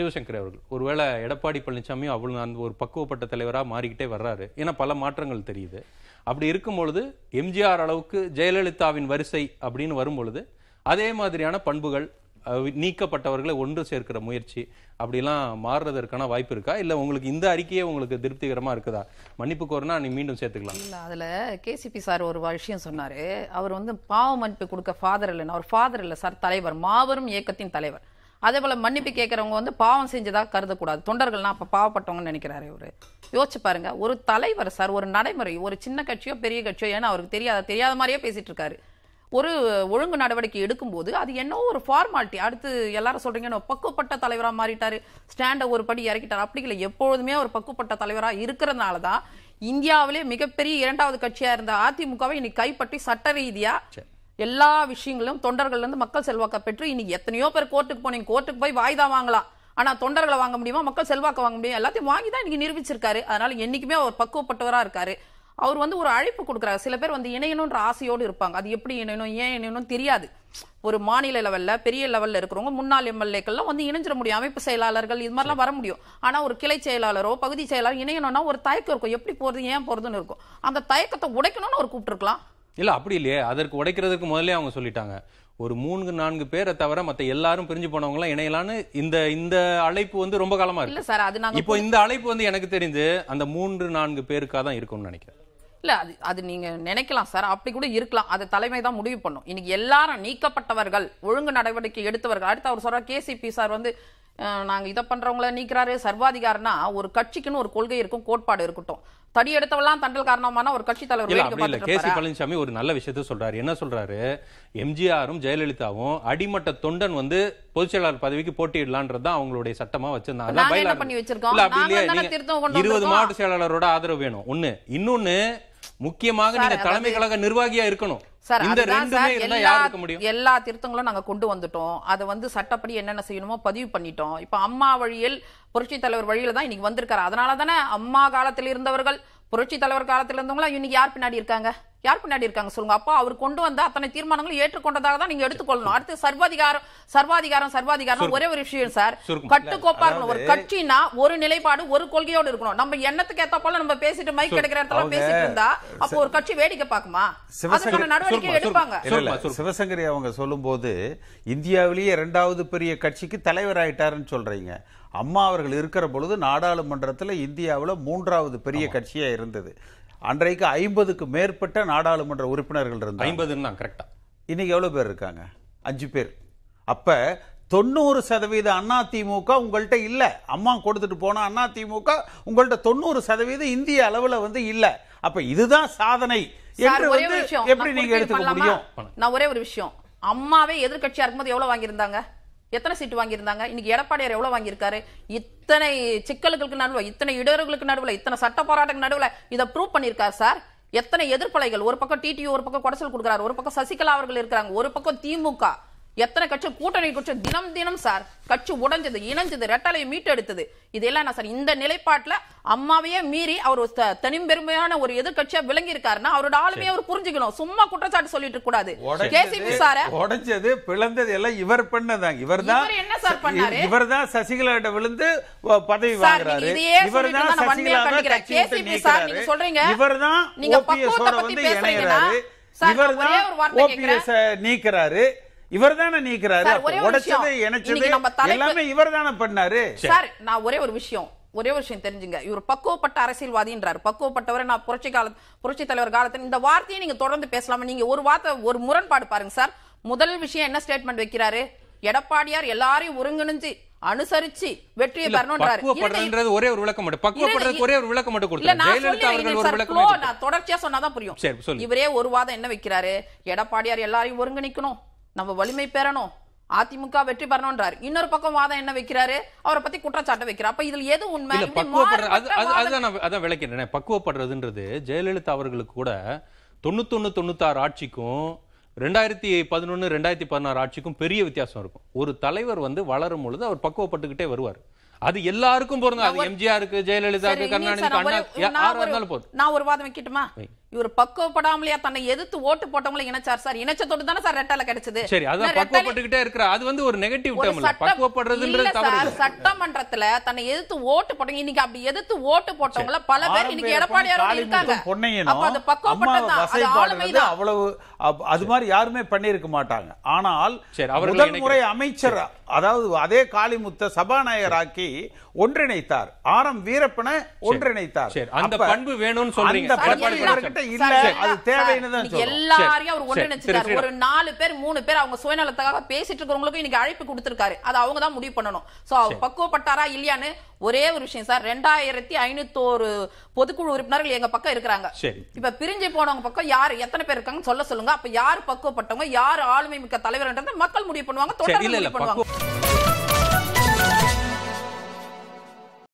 சிவசங்கர் அவர்கள் ஒருவேளை எடப்பாடி பழனிசாமியும் அவ்வளோ அந்த ஒரு பக்குவப்பட்ட தலைவராக மாறிக்கிட்டே வர்றாரு ஏன்னா பல மாற்றங்கள் தெரியுது அப்படி இருக்கும்பொழுது எம்ஜிஆர் அளவுக்கு ஜெயலலிதாவின் வரிசை அப்படின்னு வரும்பொழுது அதே மாதிரியான பண்புகள் நீக்கப்பட்டவர்களை ஒன்று சேர்க்கிற முயற்சி அப்படிலாம் மாறுறதற்கான வாய்ப்பு இருக்கா இல்லை உங்களுக்கு இந்த அறிக்கையே உங்களுக்கு திருப்திகரமாக இருக்குதா மன்னிப்பு கோரினா நீ மீண்டும் சேர்த்துக்கலாம் இல்லை அதில் கேசிபி சார் ஒரு விஷயம் சொன்னார் அவர் வந்து பாவ மன்னிப்பு கொடுக்க ஃபாதர் இல்லைன்னா அவர் ஃபாதர் இல்லை சார் தலைவர் மாபெரும் இயக்கத்தின் தலைவர் அதே போல் மன்னிப்பு கேட்குறவங்க வந்து பாவம் செஞ்சதாக கருதக்கூடாது தொண்டர்கள்லாம் அப்போ பாவப்பட்டவங்கன்னு நினைக்கிறாரு இவர் யோசிச்சு பாருங்க ஒரு தலைவர் சார் ஒரு நடைமுறை ஒரு சின்ன கட்சியோ பெரிய கட்சியோ ஏன்னா அவருக்கு தெரியாத தெரியாத மாதிரியே பேசிகிட்டு இருக்காரு ஒரு ஒழுங்கு நடவடிக்கை எடுக்கும்போது அது என்னோ ஒரு ஃபார்மாலிட்டி அடுத்து எல்லாரும் சொல்றீங்கன்னு பக்குவப்பட்ட தலைவராக மாறிட்டாரு ஸ்டாண்டை ஒரு படி இறக்கிட்டார் அப்படி இல்லை எப்பொழுதுமே ஒரு பக்குவப்பட்ட தலைவராக இருக்கிறதுனால தான் இந்தியாவிலே மிகப்பெரிய இரண்டாவது கட்சியாக இருந்த அதிமுகவை இன்னைக்கு கைப்பற்றி சட்ட ரீதியாக எல்லா விஷயங்களும் தொண்டர்கள்லேருந்து மக்கள் செல்வாக்கை பெற்று இன்னைக்கு எத்தனையோ பேர் கோர்ட்டுக்கு போனீங்க கோர்ட்டுக்கு போய் வாய்தா வாங்கலாம் ஆனால் தொண்டர்களை வாங்க முடியுமா மக்கள் செல்வாக்க வாங்க முடியும் எல்லாத்தையும் வாங்கி தான் இன்னைக்கு நிரூபிச்சிருக்காரு அதனால என்றைக்குமே அவர் பக்குவப்பட்டவராக இருக்காரு அவர் வந்து ஒரு அழைப்பு கொடுக்குறாரு சில பேர் வந்து இணையணுன்ற ஆசையோடு இருப்பாங்க அது எப்படி இணையணும் ஏன் இணையணும்னு தெரியாது ஒரு மாநில லெவலில் பெரிய லெவலில் இருக்கிறவங்க முன்னாள் எம்எல்ஏக்கள்லாம் வந்து இணைஞ்சிட முடியும் அமைப்பு செயலாளர்கள் இது மாதிரிலாம் வர முடியும் ஆனால் ஒரு கிளை செயலாளரோ பகுதி செயலாளர் இணையணும்னா ஒரு தயக்கம் இருக்கும் எப்படி போகிறது ஏன் போகிறதுன்னு இருக்கும் அந்த தயக்கத்தை உடைக்கணும்னு அவர் கூப்பிட்டுருக்கலாம் இல்லை அப்படி இல்லையே அதற்கு உடைக்கிறதுக்கு முதல்ல அவங்க சொல்லிட்டாங்க ஒரு மூணு நான்கு பேரை தவிர மற்ற எல்லாரும் பிரிஞ்சு போனவங்களாம் இணையலான்னு இந்த இந்த அழைப்பு வந்து ரொம்ப காலமா இருக்கு சார் அது நாங்கள் இப்போ இந்த அழைப்பு வந்து எனக்கு தெரிந்து அந்த மூன்று நான்கு பேருக்காக தான் இருக்கும்னு நினைக்கிறேன் இல்ல அது அது நீங்கள் நினைக்கலாம் சார் அப்படி கூட இருக்கலாம் அதை தலைமை தான் முடிவு பண்ணும் இன்னைக்கு எல்லாரும் நீக்கப்பட்டவர்கள் ஒழுங்கு நடவடிக்கை எடுத்தவர்கள் அடுத்து அவர் சொல்கிற கேசிபி சார் வந்து நாங்கள் இதை பண்ணுறவங்கள நீக்கிறாரு சர்வாதிகாரனா ஒரு கட்சிக்குன்னு ஒரு கொள்கை இருக்கும் கோட்பாடு இருக்கட்டும் தடி எடுத்தவெல்லாம் தண்டல் காரணமான ஒரு கட்சி தலைவர் கே சி பழனிசாமி ஒரு நல்ல விஷயத்த சொல்றாரு என்ன சொல்றாரு எம்ஜிஆரும் ஜெயலலிதாவும் அடிமட்ட தொண்டன் வந்து பொதுச் செயலாளர் பதவிக்கு போட்டியிடலான்றது அவங்களுடைய சட்டமா வச்சிருந்தாங்க இருபது மாவட்ட செயலாளரோட ஆதரவு வேணும் ஒண்ணு இன்னொன்னு முக்கியமாக நீங்க தலைமை கழக நிர்வாகியா இருக்கணும் சார் சார் எல்லா திருத்தங்களும் நாங்க கொண்டு வந்துட்டோம் அதை வந்து சட்டப்படி என்னென்ன செய்யணுமோ பதிவு பண்ணிட்டோம் இப்ப அம்மா வழியில் புரட்சி தலைவர் வழியில தான் இன்னைக்கு வந்திருக்காரு அதனால தானே அம்மா காலத்தில் இருந்தவர்கள் புரட்சி தலைவர் காலத்தில் இருந்தவங்களா இன்னைக்கு யார் பின்னாடி இருக்காங்க யார் பின்னாடி இருக்காங்க சொல்லுங்க அப்போ அவர் கொண்டு வந்த அத்தனை தீர்மானங்களும் ஏற்றுக்கொண்டதாக தான் நீங்க எடுத்துக்கொள்ளணும் அடுத்து சர்வாதிகாரம் சர்வாதிகாரம் சர்வாதிகாரம் ஒரே ஒரு விஷயம் சார் கட்டுக்கோப்பா இருக்கணும் ஒரு கட்சினா ஒரு நிலைப்பாடு ஒரு கொள்கையோடு இருக்கணும் நம்ம எண்ணத்துக்கு ஏத்த போல நம்ம பேசிட்டு மைக் கிடைக்கிற இடத்துல பேசிட்டு இருந்தா அப்போ ஒரு கட்சி வேடிக்கை பார்க்குமா அதுக்கான நடவடிக்கை எடுப்பாங்க சிவசங்கரி அவங்க சொல்லும்போது இந்தியாவிலேயே இரண்டாவது பெரிய கட்சிக்கு தலைவர் ஆயிட்டாருன்னு சொல்றீங்க அம்மா அவர்கள் இருக்கிற பொழுது நாடாளுமன்றத்தில் இந்தியாவில் மூன்றாவது பெரிய கட்சியாக இருந்தது அன்றைக்கு ஐம்பதுக்கு மேற்பட்ட நாடாளுமன்ற உறுப்பினர்கள் இருந்த ஐம்பதுன்னு தான் இன்னைக்கு எவ்வளவு பேர் இருக்காங்க அஞ்சு பேர் அப்ப தொண்ணூறு சதவீதம் அதிமுக உங்கள்கிட்ட இல்ல அம்மா கொடுத்துட்டு போன அதிமுக உங்கள்ட்ட தொண்ணூறு சதவீதம் இந்திய அளவுல வந்து இல்ல அப்ப இதுதான் சாதனை எப்படி நீங்க எடுத்துக்க முடியும் நான் ஒரே ஒரு விஷயம் அம்மாவே எதிர்கட்சியா இருக்கும்போது எவ்வளவு வாங்கியிருந்தாங்க எத்தனை சீட்டு வாங்கியிருந்தாங்க இன்னைக்கு எடப்பாடியார் எவ்வளவு வாங்கியிருக்காரு இத்தனை சிக்கல்களுக்கு நடுவில் இத்தனை இடர்களுக்கு நடுவில் இத்தனை சட்ட போராட்டங்களுக்கு நடுவில் இதை ப்ரூவ் பண்ணியிருக்காரு சார் எத்தனை எதிர்ப்பலைகள் ஒரு பக்கம் டிடி ஒரு பக்கம் குடைச்சல் கொடுக்குறாரு ஒரு பக்கம் சசிகலா அவர்கள் இருக்கிறாங்க ஒரு பக்கம் திமுக எத்தனை கட்சி கூட்டணி கட்சி தினம் தினம் சார் கட்சி உடைஞ்சது இணைஞ்சது ரெட்டலையை மீட்டெடுத்தது இதெல்லாம் நான் சார் இந்த நிலைப்பாட்டில் அம்மாவையே மீறி அவர் தனிம்பெருமையான ஒரு எதிர்கட்சியா விளங்கி இருக்காருன்னா அவரோட ஆளுமையை அவர் புரிஞ்சுக்கணும் சும்மா குற்றச்சாட்டு சொல்லிட்டு கூடாது கேசிபி சார உடைஞ்சது பிளந்தது எல்லாம் இவர் பண்ணதாங்க இவர் தான் என்ன சார் பண்ணாரு இவர் தான் சசிகலாட்ட விழுந்து பதவி வாங்குறாரு இவர் தான் சசிகலா கேசிபி சார் நீங்க சொல்றீங்க இவர் தான் நீங்க பக்குவத்தை பத்தி பேசுறீங்க இவர் தான் ஓபிஎஸ் நீக்கிறாரு இவர் தானே நீக்கிறாரு உடைச்சது இணைச்சது எல்லாமே இவர் தானே பண்ணாரு சார் நான் ஒரே ஒரு விஷயம் ஒரே ஒரு விஷயம் தெரிஞ்சுங்க இவர் பக்குவப்பட்ட அரசியல்வாதின்றார் பக்குவப்பட்டவரை நான் புரட்சி கால புரட்சி தலைவர் காலத்தில் இந்த வார்த்தையை நீங்க தொடர்ந்து பேசலாமா நீங்க ஒரு வார்த்தை ஒரு முரண்பாடு பாருங்க சார் முதல் விஷயம் என்ன ஸ்டேட்மெண்ட் வைக்கிறாரு எடப்பாடியார் எல்லாரையும் ஒருங்கிணைஞ்சு அனுசரிச்சு வெற்றியை பெறணும்ன்றாரு ஒரே ஒரு விளக்கம் மட்டும் பக்குவப்படுறதுக்கு ஒரே ஒரு விளக்கம் மட்டும் கொடுத்தாரு நான் தொடர்ச்சியா சொன்னாதான் புரியும் இவரே ஒரு வாதம் என்ன வைக்கிறாரு எடப்பாடியார் எல்லாரையும் ஒருங்கிணைக்கணும் நம்ம வலிமை பெறணும் அதிமுக வெற்றி பெறணும்ன்றார் இன்னொரு பக்கம் வாதம் என்ன வைக்கிறாரு அவரை பத்தி குற்றச்சாட்டு வைக்கிறார் அப்ப இதுல எது உண்மை அதான் விளக்கிறேன் பக்குவப்படுறதுன்றது ஜெயலலிதா அவர்களுக்கு கூட தொண்ணூத்தொன்னு தொண்ணூத்தாறு ஆட்சிக்கும் ரெண்டாயிரத்தி பதினொன்னு ரெண்டாயிரத்தி பதினாறு ஆட்சிக்கும் பெரிய வித்தியாசம் இருக்கும் ஒரு தலைவர் வந்து வளரும் பொழுது அவர் பக்குவப்பட்டுக்கிட்டே வருவார் அது எல்லாருக்கும் பொருந்தும் எம்ஜிஆருக்கு ஜெயலலிதாவுக்கு கருணாநிதி இருந்தாலும் நான் ஒரு வாதம் வைக்கட்டுமா இவர் பக்குவப்படாமலையா தன்னை எதிர்த்து ஓட்டு போட்டவங்களை இணைச்சார் சார் இணைச்சதோடு தானே சார் ரெட்டால கிடைச்சது சரி அதான் பக்குவப்பட்டுகிட்டே இருக்கிற அது வந்து ஒரு நெகட்டிவ் டேர்ம் இல்ல பக்குவப்படுறதுன்றது தவறு சட்டமன்றத்துல தன்னை எதிர்த்து ஓட்டு போட்டவங்க இன்னைக்கு அப்படி எதிர்த்து ஓட்டு போட்டவங்கள பல பேர் இன்னைக்கு எடப்பாடியாரோட இருக்காங்க அப்ப அது பக்குவப்பட்டதா அது ஆளுமை தான் அவ்வளவு அது மாதிரி யாருமே பண்ணியிருக்க மாட்டாங்க ஆனால் முதல் முறை அமைச்சர் அதாவது அதே காளிமுத்த சபாநாயகராக்கி ஒன்றிணைத்தார் ஆர் எம் வீரப்பனை ஒன்றிணைத்தார் அந்த பண்பு வேணும்னு சொல்றீங்க என்கிட்ட இல்ல அது தேவைன்னு எல்லாரையும் அவர் ஒன்றிணைச்சிட்டாரு ஒரு நாலு பேர் மூணு பேர் அவங்க சுயநலத்துக்காக பேசிட்டு இருக்கிறவங்களுக்கும் இன்னைக்கு அழைப்பு கொடுத்திருக்காரு அது அவங்க தான் முடிவு பண்ணணும் சோ அவர் பக்குவப்பட்டாரா இல்லையான்னு ஒரே ஒரு விஷயம் சார் ரெண்டாயிரத்தி ஐநூத்தோரு பொதுக்குழு உறுப்பினர்கள் எங்க பக்கம் இருக்கிறாங்க இப்ப பிரிஞ்சு போனவங்க பக்கம் யார் எத்தனை பேர் இருக்காங்கன்னு சொல்ல சொல்லுங்க அப்ப யார் பக்குவப்பட்டவங்க யார் ஆளுமை மிக்க தலைவர்ன்றது மக்கள் முடிவு பண்ணுவாங்க தொடர்ந்து முடிவு பண்ணுவாங்க